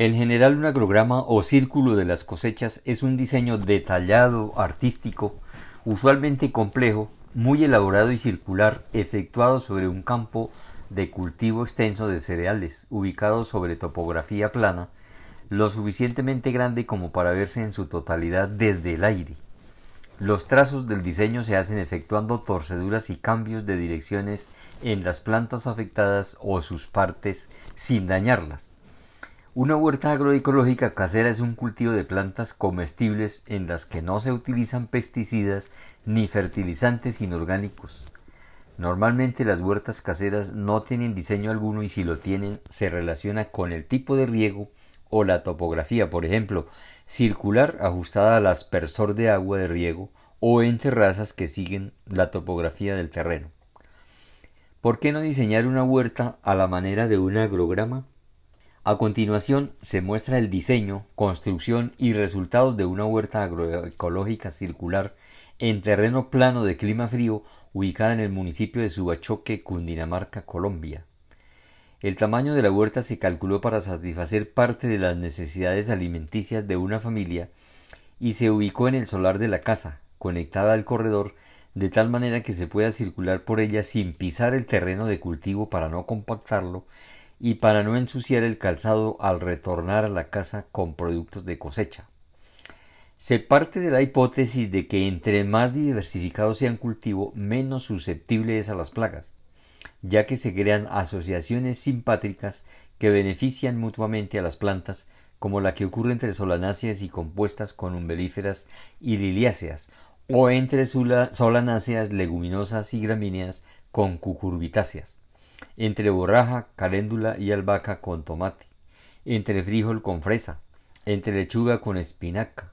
En general, un agrograma o círculo de las cosechas es un diseño detallado, artístico, usualmente complejo, muy elaborado y circular, efectuado sobre un campo de cultivo extenso de cereales, ubicado sobre topografía plana, lo suficientemente grande como para verse en su totalidad desde el aire. Los trazos del diseño se hacen efectuando torceduras y cambios de direcciones en las plantas afectadas o sus partes sin dañarlas. Una huerta agroecológica casera es un cultivo de plantas comestibles en las que no se utilizan pesticidas ni fertilizantes inorgánicos. Normalmente las huertas caseras no tienen diseño alguno y si lo tienen se relaciona con el tipo de riego o la topografía, por ejemplo, circular ajustada al aspersor de agua de riego o en terrazas que siguen la topografía del terreno. ¿Por qué no diseñar una huerta a la manera de un agrograma? A continuación se muestra el diseño, construcción y resultados de una huerta agroecológica circular en terreno plano de clima frío ubicada en el municipio de Subachoque, Cundinamarca, Colombia. El tamaño de la huerta se calculó para satisfacer parte de las necesidades alimenticias de una familia y se ubicó en el solar de la casa, conectada al corredor, de tal manera que se pueda circular por ella sin pisar el terreno de cultivo para no compactarlo y para no ensuciar el calzado al retornar a la casa con productos de cosecha. Se parte de la hipótesis de que entre más diversificado sea el cultivo, menos susceptible es a las plagas, ya que se crean asociaciones simpátricas que benefician mutuamente a las plantas, como la que ocurre entre solanáceas y compuestas con umbelíferas y liliáceas, o entre solanáceas, leguminosas y gramíneas con cucurbitáceas entre borraja, caléndula y albahaca con tomate, entre frijol con fresa, entre lechuga con espinaca,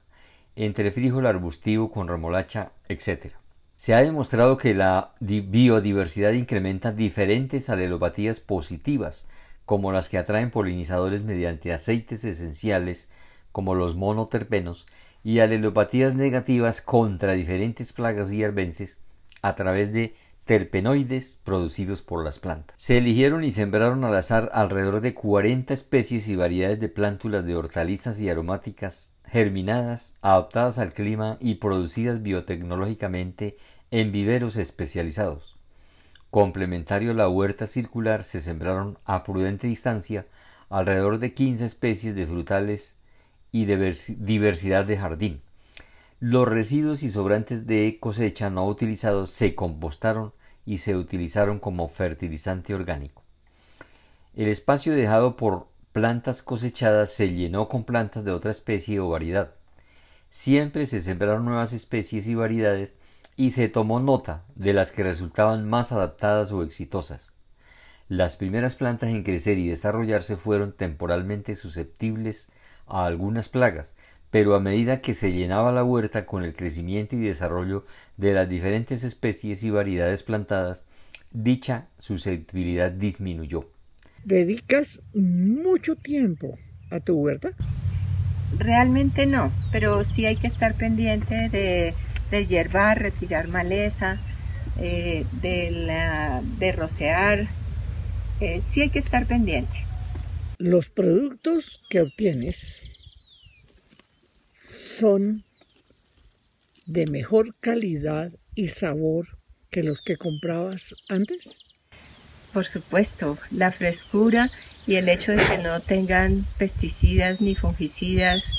entre frijol arbustivo con remolacha, etc. Se ha demostrado que la biodiversidad incrementa diferentes alelopatías positivas, como las que atraen polinizadores mediante aceites esenciales, como los monoterpenos, y alelopatías negativas contra diferentes plagas y herbences a través de terpenoides producidos por las plantas. Se eligieron y sembraron al azar alrededor de 40 especies y variedades de plántulas de hortalizas y aromáticas germinadas, adaptadas al clima y producidas biotecnológicamente en viveros especializados. Complementario a la huerta circular se sembraron a prudente distancia alrededor de 15 especies de frutales y de diversidad de jardín. Los residuos y sobrantes de cosecha no utilizados se compostaron y se utilizaron como fertilizante orgánico. El espacio dejado por plantas cosechadas se llenó con plantas de otra especie o variedad. Siempre se sembraron nuevas especies y variedades y se tomó nota de las que resultaban más adaptadas o exitosas. Las primeras plantas en crecer y desarrollarse fueron temporalmente susceptibles a algunas plagas, pero a medida que se llenaba la huerta con el crecimiento y desarrollo de las diferentes especies y variedades plantadas, dicha susceptibilidad disminuyó. ¿Dedicas mucho tiempo a tu huerta? Realmente no, pero sí hay que estar pendiente de, de hiervar, retirar maleza, eh, de, rocear. Eh, sí hay que estar pendiente. Los productos que obtienes son de mejor calidad y sabor que los que comprabas antes? Por supuesto, la frescura y el hecho de que no tengan pesticidas ni fungicidas,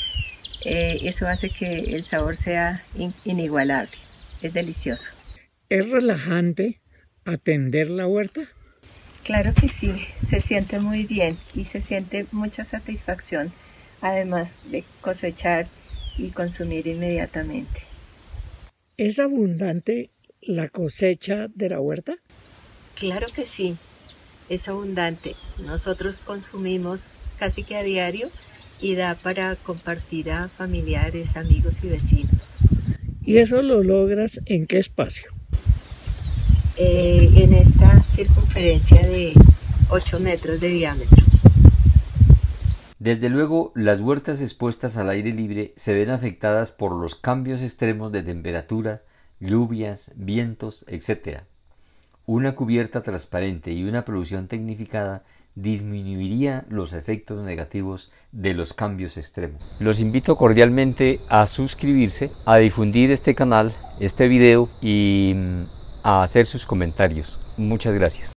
eh, eso hace que el sabor sea inigualable. Es delicioso. ¿Es relajante atender la huerta? Claro que sí, se siente muy bien y se siente mucha satisfacción, además de cosechar y consumir inmediatamente. ¿Es abundante la cosecha de la huerta? Claro que sí, es abundante. Nosotros consumimos casi que a diario y da para compartir a familiares, amigos y vecinos. ¿Y eso lo logras en qué espacio? Eh, en esta circunferencia de 8 metros de diámetro. Desde luego, las huertas expuestas al aire libre se ven afectadas por los cambios extremos de temperatura, lluvias, vientos, etc. Una cubierta transparente y una producción tecnificada disminuiría los efectos negativos de los cambios extremos. Los invito cordialmente a suscribirse, a difundir este canal, este video y mm, a hacer sus comentarios. Muchas gracias.